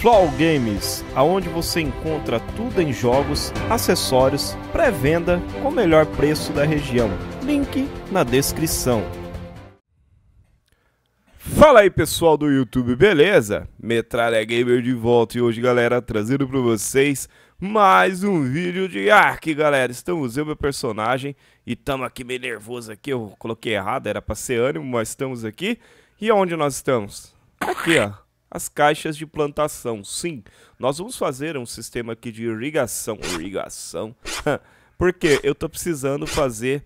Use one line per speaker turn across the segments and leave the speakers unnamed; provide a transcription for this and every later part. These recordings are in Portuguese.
Flow Games, aonde você encontra tudo em jogos, acessórios, pré-venda com o melhor preço da região. Link na descrição. Fala aí pessoal do YouTube, beleza? Metralha Gamer de volta e hoje, galera, trazendo para vocês mais um vídeo de Ark, galera. Estamos eu, meu personagem, e estamos aqui meio nervoso aqui. Eu coloquei errado, era para ser ânimo, mas estamos aqui. E onde nós estamos? Aqui, ó as caixas de plantação. Sim, nós vamos fazer um sistema aqui de irrigação. Irrigação? Porque eu tô precisando fazer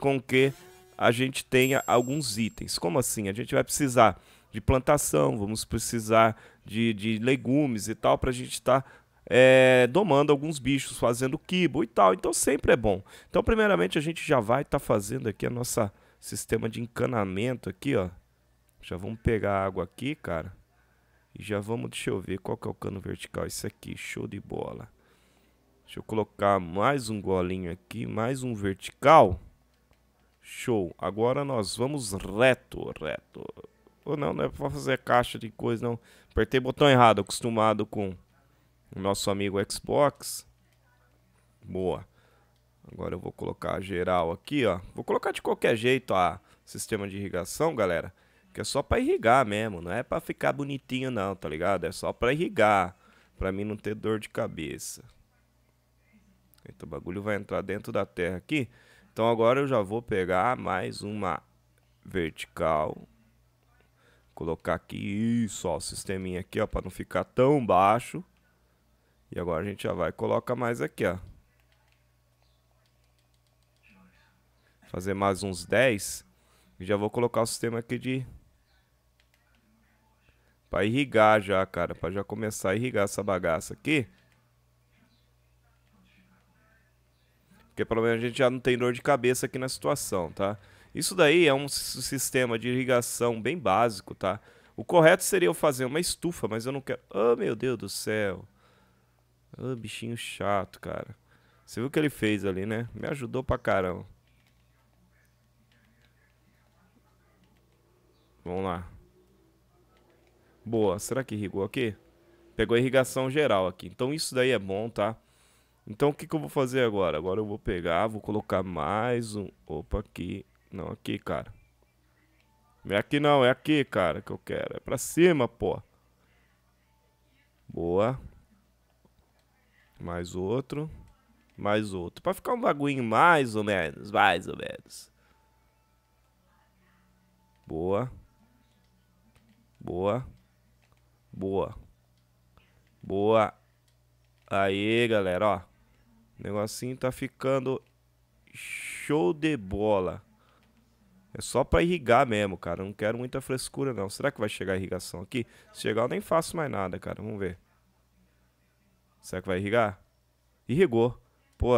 com que a gente tenha alguns itens. Como assim? A gente vai precisar de plantação, vamos precisar de, de legumes e tal, para a gente estar tá, é, domando alguns bichos, fazendo quibo e tal. Então sempre é bom. Então, primeiramente, a gente já vai estar tá fazendo aqui a nossa sistema de encanamento aqui, ó. Já vamos pegar água aqui, cara. E já vamos, deixa eu ver qual que é o cano vertical. Isso aqui, show de bola. Deixa eu colocar mais um golinho aqui, mais um vertical. Show. Agora nós vamos reto, reto. Ou não, não é pra fazer caixa de coisa, não. Apertei botão errado, acostumado com o nosso amigo Xbox. Boa. Agora eu vou colocar geral aqui, ó. Vou colocar de qualquer jeito a sistema de irrigação, galera que é só para irrigar mesmo, não é para ficar bonitinho não, tá ligado? É só para irrigar, para mim não ter dor de cabeça. Então o bagulho vai entrar dentro da terra aqui. Então agora eu já vou pegar mais uma vertical. Colocar aqui, isso, o sisteminha aqui, ó, para não ficar tão baixo. E agora a gente já vai coloca mais aqui, ó. Fazer mais uns 10. E já vou colocar o sistema aqui de Pra irrigar já, cara. Pra já começar a irrigar essa bagaça aqui. Porque pelo menos a gente já não tem dor de cabeça aqui na situação, tá? Isso daí é um sistema de irrigação bem básico, tá? O correto seria eu fazer uma estufa, mas eu não quero... Oh, meu Deus do céu. Oh, bichinho chato, cara. Você viu o que ele fez ali, né? Me ajudou pra caramba. Vamos lá. Boa, será que irrigou aqui? Pegou a irrigação geral aqui. Então isso daí é bom, tá? Então o que, que eu vou fazer agora? Agora eu vou pegar, vou colocar mais um... Opa, aqui. Não, aqui, cara. é aqui não, é aqui, cara, que eu quero. É pra cima, pô. Boa. Mais outro. Mais outro. Pra ficar um bagulho mais ou menos, mais ou menos. Boa. Boa. Boa. Boa. Aí, galera, ó. O negocinho tá ficando show de bola. É só para irrigar mesmo, cara. não quero muita frescura, não. Será que vai chegar a irrigação aqui? Se chegar, eu nem faço mais nada, cara. Vamos ver. Será que vai irrigar? Irrigou. Pô,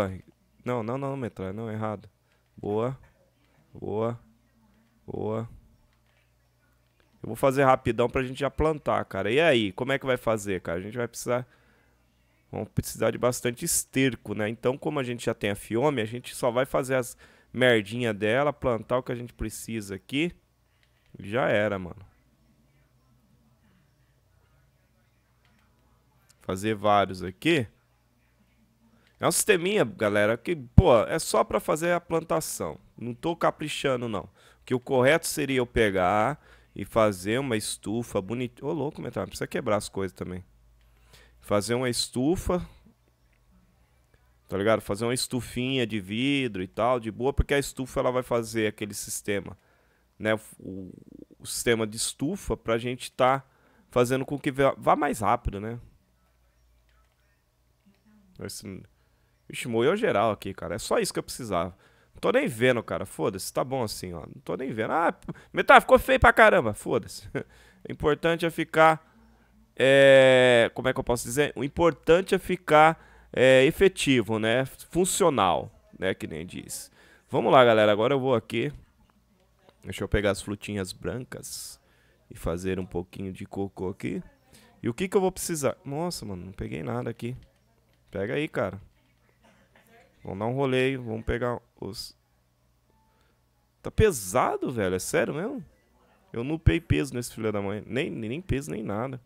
não, não, não, metralha. Não, errado. Boa. Boa. Boa. Eu vou fazer rapidão pra gente já plantar, cara. E aí, como é que vai fazer, cara? A gente vai precisar. Vamos precisar de bastante esterco, né? Então, como a gente já tem a fiome, a gente só vai fazer as merdinha dela, plantar o que a gente precisa aqui. Já era, mano. Fazer vários aqui. É um sisteminha, galera, que, pô, é só pra fazer a plantação. Não tô caprichando, não. Que o correto seria eu pegar e fazer uma estufa bonita. Ô, oh, louco, metal, precisa quebrar as coisas também. Fazer uma estufa. Tá ligado? Fazer uma estufinha de vidro e tal, de boa, porque a estufa ela vai fazer aquele sistema, né? O, o sistema de estufa pra gente estar tá fazendo com que vá mais rápido, né? Esse... Vixe, moeu geral aqui, cara. É só isso que eu precisava. Não tô nem vendo, cara. Foda-se, tá bom assim, ó. Não tô nem vendo. Ah, metade ficou feio pra caramba. Foda-se. O importante é ficar. É... Como é que eu posso dizer? O importante é ficar é, efetivo, né? Funcional, né? Que nem diz. Vamos lá, galera. Agora eu vou aqui. Deixa eu pegar as frutinhas brancas e fazer um pouquinho de cocô aqui. E o que que eu vou precisar? Nossa, mano, não peguei nada aqui. Pega aí, cara. Vamos dar um roleio, vamos pegar os. Tá pesado, velho. É sério mesmo? Eu não pei peso nesse filho da mãe. Nem, nem peso, nem nada.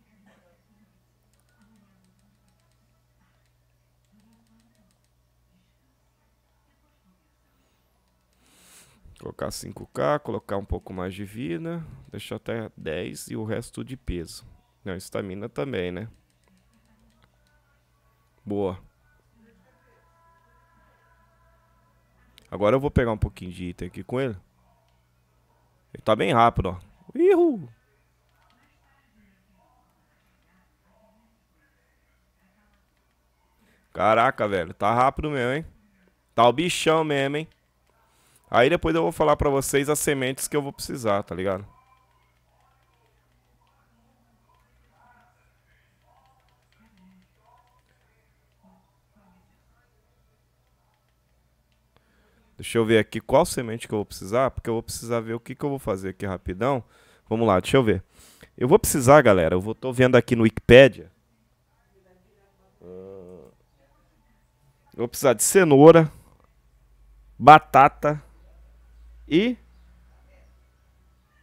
Colocar 5k, colocar um pouco mais de vida. Deixar até 10 e o resto de peso. Não, estamina também, né? Boa. Agora eu vou pegar um pouquinho de item aqui com ele. Ele tá bem rápido, ó. Ihu! Caraca, velho. Tá rápido mesmo, hein? Tá o bichão mesmo, hein? Aí depois eu vou falar pra vocês as sementes que eu vou precisar, tá ligado? Deixa eu ver aqui qual semente que eu vou precisar, porque eu vou precisar ver o que, que eu vou fazer aqui rapidão. Vamos lá, deixa eu ver. Eu vou precisar, galera, eu vou, tô vendo aqui no Wikipedia. Ah. eu vou precisar de cenoura, batata e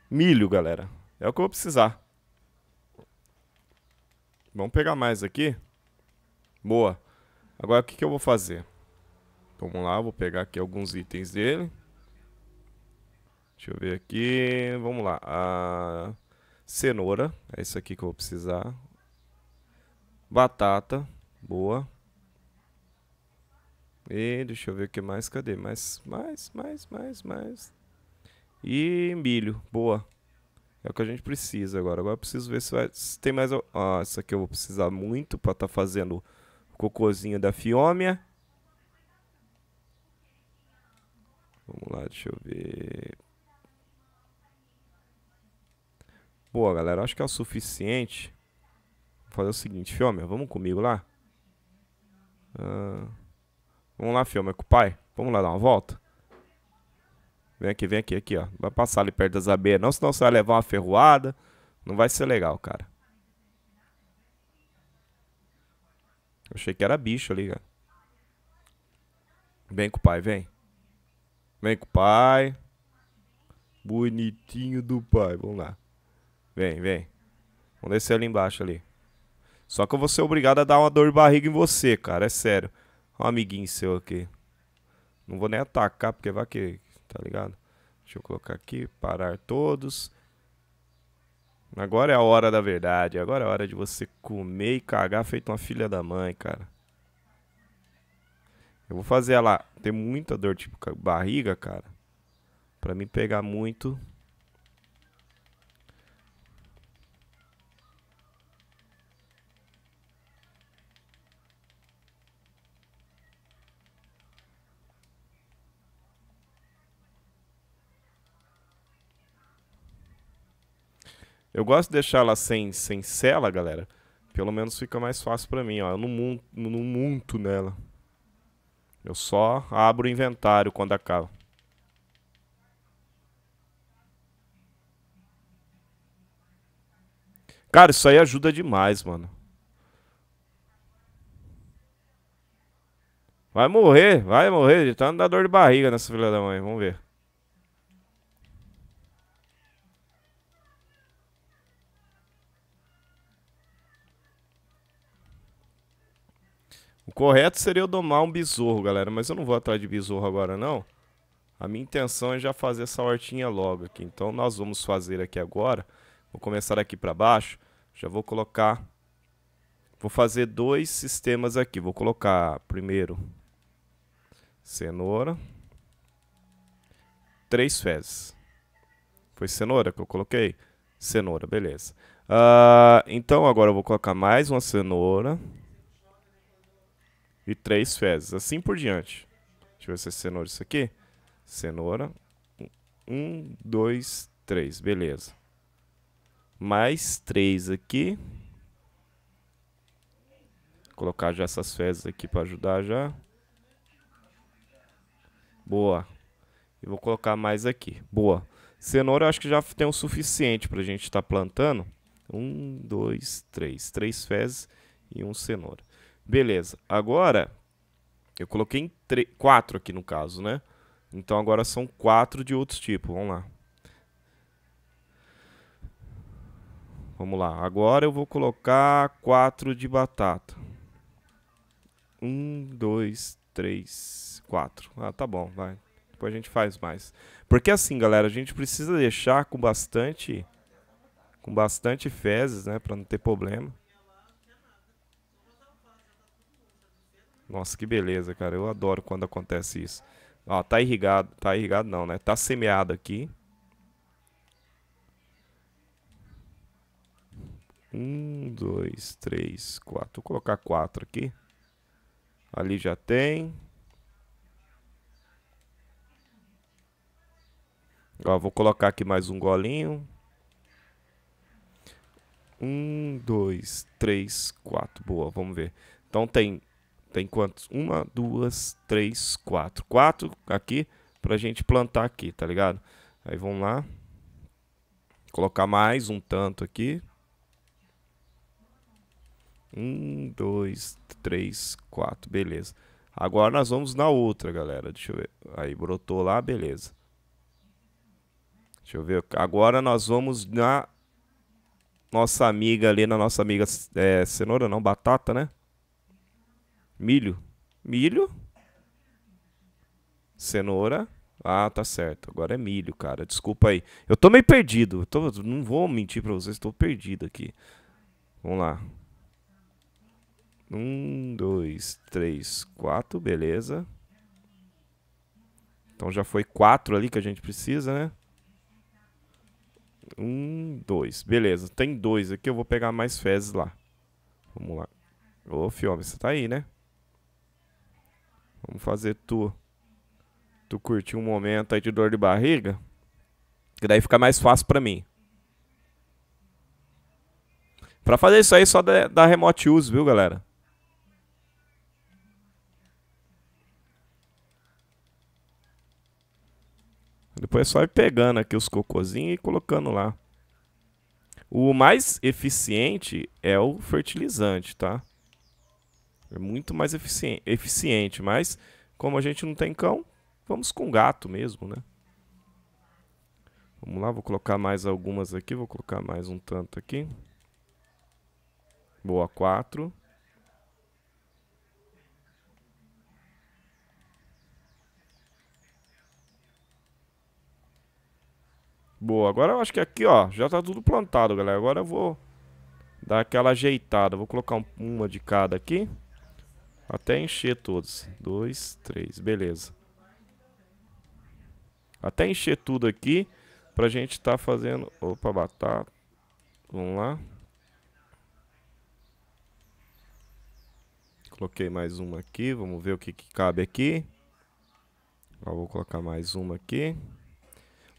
milho, galera. É o que eu vou precisar. Vamos pegar mais aqui. Boa. Agora o que, que eu vou fazer? Vamos lá, vou pegar aqui alguns itens dele. Deixa eu ver aqui. Vamos lá. A cenoura. É isso aqui que eu vou precisar. Batata. Boa. E deixa eu ver o que mais. Cadê? Mais, mais, mais, mais, mais. E milho. Boa. É o que a gente precisa agora. Agora eu preciso ver se, vai, se tem mais... Ah, isso aqui eu vou precisar muito para estar tá fazendo o cocôzinho da fiômia. Vamos lá, deixa eu ver. Boa, galera, acho que é o suficiente. Vou fazer o seguinte, Fiomer, vamos comigo lá? Ah, vamos lá, Fiomer, com o pai? Vamos lá dar uma volta? Vem aqui, vem aqui, aqui, ó. Não vai passar ali perto das abelhas não, senão você vai levar uma ferroada. Não vai ser legal, cara. Eu achei que era bicho ali, cara. Vem com o pai, vem. Vem com o pai. Bonitinho do pai. Vamos lá. Vem, vem. Vamos descer ali embaixo ali. Só que eu vou ser obrigado a dar uma dor de barriga em você, cara. É sério. Ó, um amiguinho seu aqui. Não vou nem atacar, porque vai que. Tá ligado? Deixa eu colocar aqui. Parar todos. Agora é a hora da verdade. Agora é a hora de você comer e cagar feito uma filha da mãe, cara. Eu vou fazer ela ter muita dor, tipo barriga, cara. Pra mim pegar muito. Eu gosto de deixar ela sem, sem sela, galera. Pelo menos fica mais fácil pra mim, ó. Eu não, monto, não monto nela. Eu só abro o inventário quando acaba. Cara, isso aí ajuda demais, mano. Vai morrer, vai morrer. Ele tá dando dor de barriga nessa filha da mãe. Vamos ver. O correto seria eu domar um besouro, galera, mas eu não vou atrás de besouro agora, não. A minha intenção é já fazer essa hortinha logo aqui. Então nós vamos fazer aqui agora. Vou começar aqui para baixo. Já vou colocar... Vou fazer dois sistemas aqui. Vou colocar primeiro cenoura. Três fezes. Foi cenoura que eu coloquei? Cenoura, beleza. Uh, então agora eu vou colocar mais uma cenoura. Cenoura e três fezes. Assim por diante. Deixa eu ver se é cenoura isso aqui. Cenoura. Um, dois, três. Beleza. Mais três aqui. Vou colocar já essas fezes aqui para ajudar já. Boa. E vou colocar mais aqui. Boa. Cenoura eu acho que já tem o suficiente para a gente estar tá plantando. Um, dois, três. Três fezes e um cenoura. Beleza. Agora, eu coloquei em quatro aqui no caso, né? Então agora são quatro de outros tipos. Vamos lá. Vamos lá. Agora eu vou colocar quatro de batata. Um, dois, três, quatro. Ah, tá bom, vai. Depois a gente faz mais. Porque assim, galera, a gente precisa deixar com bastante com bastante fezes, né, para não ter problema. Nossa, que beleza, cara. Eu adoro quando acontece isso. Ó, tá irrigado. Tá irrigado não, né? Tá semeado aqui. Um, dois, três, quatro. Vou colocar quatro aqui. Ali já tem. Ó, vou colocar aqui mais um golinho. Um, dois, três, quatro. Boa, vamos ver. Então tem tem quantos? Uma, duas, três, quatro. Quatro aqui pra gente plantar aqui, tá ligado? Aí vamos lá. Colocar mais um tanto aqui. Um, dois, três, quatro. Beleza. Agora nós vamos na outra, galera. Deixa eu ver. Aí brotou lá, beleza. Deixa eu ver. Agora nós vamos na nossa amiga ali, na nossa amiga é, cenoura, não, batata, né? Milho. Milho? Cenoura. Ah, tá certo. Agora é milho, cara. Desculpa aí. Eu tô meio perdido. Tô, não vou mentir pra vocês, tô perdido aqui. Vamos lá. Um, dois, três, quatro. Beleza. Então já foi quatro ali que a gente precisa, né? Um, dois. Beleza, tem dois aqui. Eu vou pegar mais fezes lá. Vamos lá. Ô, Fiome, você tá aí, né? Vamos fazer tu tu curtir um momento aí de dor de barriga, que daí fica mais fácil para mim. Para fazer isso aí só da, da remote use, viu, galera? Depois é só ir pegando aqui os cocôzinhos e colocando lá. O mais eficiente é o fertilizante, tá? É muito mais efici eficiente, mas como a gente não tem cão, vamos com gato mesmo, né? Vamos lá, vou colocar mais algumas aqui, vou colocar mais um tanto aqui. Boa, quatro. Boa, agora eu acho que aqui, ó, já tá tudo plantado, galera. Agora eu vou dar aquela ajeitada. Vou colocar um, uma de cada aqui. Até encher todos. Dois, três, beleza. Até encher tudo aqui pra gente estar tá fazendo... Opa, batata. Vamos lá. Coloquei mais uma aqui, vamos ver o que, que cabe aqui. vou colocar mais uma aqui.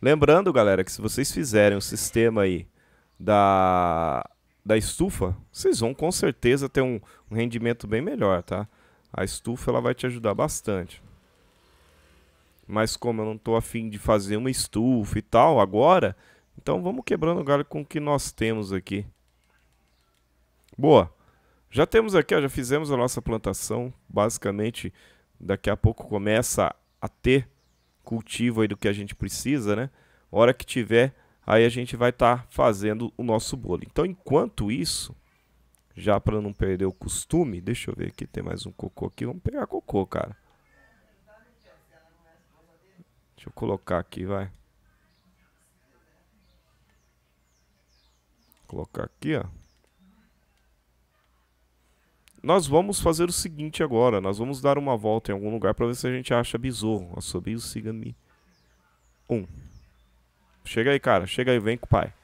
Lembrando, galera, que se vocês fizerem o sistema aí da, da estufa, vocês vão com certeza ter um, um rendimento bem melhor, tá? a estufa ela vai te ajudar bastante. Mas como eu não estou afim de fazer uma estufa e tal agora, então vamos quebrando o galho com o que nós temos aqui. Boa. Já temos aqui, ó, já fizemos a nossa plantação. Basicamente, daqui a pouco começa a ter cultivo aí do que a gente precisa, né? Hora que tiver, aí a gente vai estar tá fazendo o nosso bolo. Então, enquanto isso, já para não perder o costume, deixa eu ver aqui, tem mais um cocô aqui. Vamos pegar cocô, cara. Deixa eu colocar aqui, vai. Colocar aqui, ó. Nós vamos fazer o seguinte agora. Nós vamos dar uma volta em algum lugar para ver se a gente acha besouro. Assobio, siga-me. Um. Chega aí, cara. Chega aí, vem com o pai.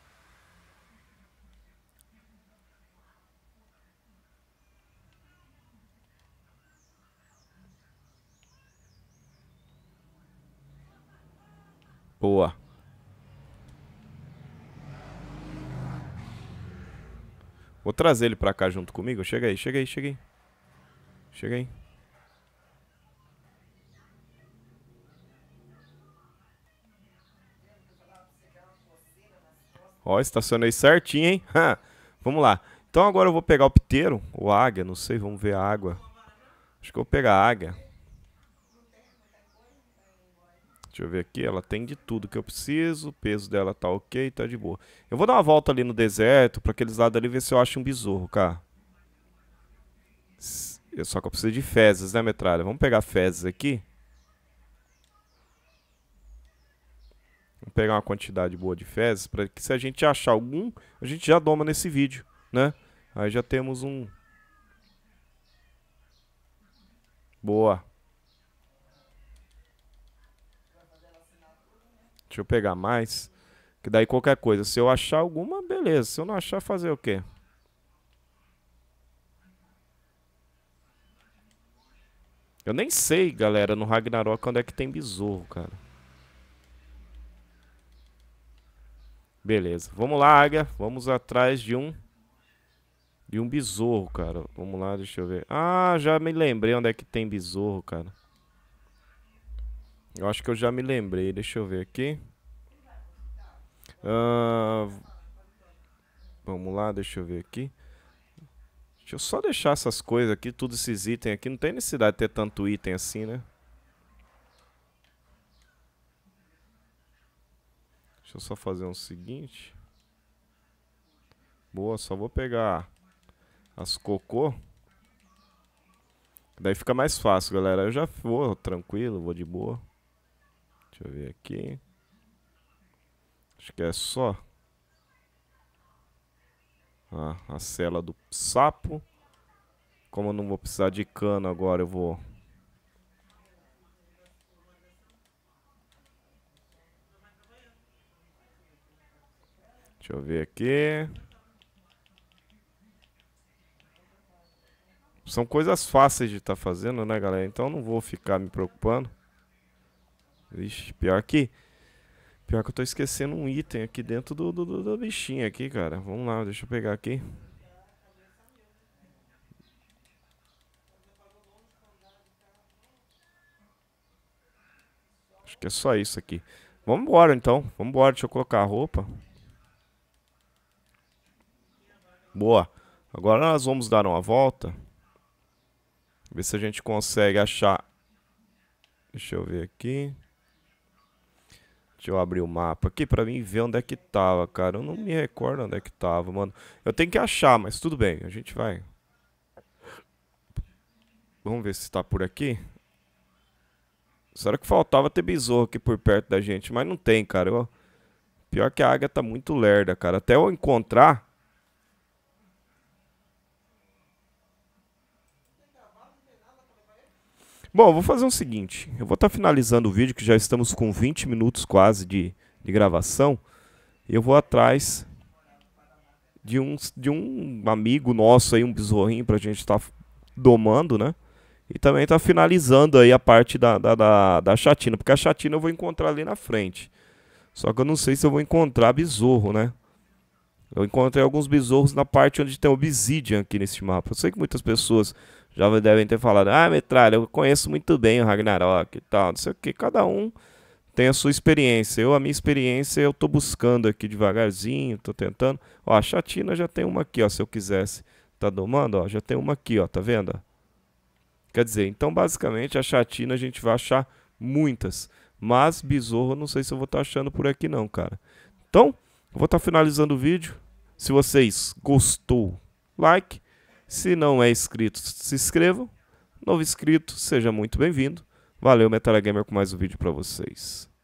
Boa. Vou trazer ele pra cá junto comigo. Chega aí, chega aí, chega aí. Chega aí. Ó, estacionei certinho, hein? vamos lá. Então agora eu vou pegar o piteiro, ou águia, não sei, vamos ver a água. Acho que eu vou pegar a águia. Deixa eu ver aqui, ela tem de tudo que eu preciso, o peso dela tá ok, tá de boa. Eu vou dar uma volta ali no deserto, pra aqueles lados ali, ver se eu acho um besouro, cara. Eu só que eu preciso de fezes, né, metralha? Vamos pegar fezes aqui. Vamos pegar uma quantidade boa de fezes, pra que se a gente achar algum, a gente já doma nesse vídeo, né? Aí já temos um... Boa. Deixa eu pegar mais. Que daí qualquer coisa. Se eu achar alguma, beleza. Se eu não achar, fazer o quê? Eu nem sei, galera, no Ragnarok quando é que tem besouro, cara. Beleza. Vamos lá, águia. Vamos atrás de um... De um besouro, cara. Vamos lá, deixa eu ver. Ah, já me lembrei onde é que tem besouro, cara. Eu acho que eu já me lembrei. Deixa eu ver aqui. Uh, vamos lá, deixa eu ver aqui. Deixa eu só deixar essas coisas aqui, todos esses itens aqui. Não tem necessidade de ter tanto item assim, né? Deixa eu só fazer o um seguinte. Boa, só vou pegar as cocô. Daí fica mais fácil, galera. Eu já vou tranquilo, vou de boa. Deixa eu ver aqui. Acho que é só. Ah, a cela do sapo. Como eu não vou precisar de cano agora, eu vou... Deixa eu ver aqui. São coisas fáceis de estar tá fazendo, né, galera? Então eu não vou ficar me preocupando pior que. Pior que eu tô esquecendo um item aqui dentro do, do, do, do bichinho aqui, cara. Vamos lá, deixa eu pegar aqui. Acho que é só isso aqui. Vamos embora então. Vamos embora, deixa eu colocar a roupa. Boa. Agora nós vamos dar uma volta. Ver se a gente consegue achar. Deixa eu ver aqui. Deixa eu abrir o mapa aqui pra mim ver onde é que tava, cara. Eu não me recordo onde é que tava, mano. Eu tenho que achar, mas tudo bem. A gente vai. Vamos ver se tá por aqui. Será que faltava ter besouro aqui por perto da gente? Mas não tem, cara. Eu... Pior que a águia tá muito lerda, cara. Até eu encontrar Bom, vou fazer o um seguinte. Eu vou estar tá finalizando o vídeo, que já estamos com 20 minutos quase de, de gravação. Eu vou atrás de um, de um amigo nosso aí, um besourinho, para a gente estar tá domando, né? E também está finalizando aí a parte da, da, da, da, chatina, porque a chatina eu vou encontrar ali na frente. Só que eu não sei se eu vou encontrar besouro, né? Eu encontrei alguns besouros na parte onde tem obsidian aqui nesse mapa. Eu sei que muitas pessoas já devem ter falado, ah, Metralha, eu conheço muito bem o Ragnarok e tal, não sei o que. Cada um tem a sua experiência. Eu, a minha experiência, eu tô buscando aqui devagarzinho, tô tentando. Ó, a chatina já tem uma aqui, ó, se eu quisesse. Tá domando, ó, já tem uma aqui, ó, tá vendo? Quer dizer, então basicamente a chatina a gente vai achar muitas. Mas besouro não sei se eu vou estar tá achando por aqui não, cara. Então, vou estar tá finalizando o vídeo. Se vocês gostou, like. Se não é inscrito, se inscreva. Novo inscrito, seja muito bem-vindo. Valeu, Gamer com mais um vídeo para vocês.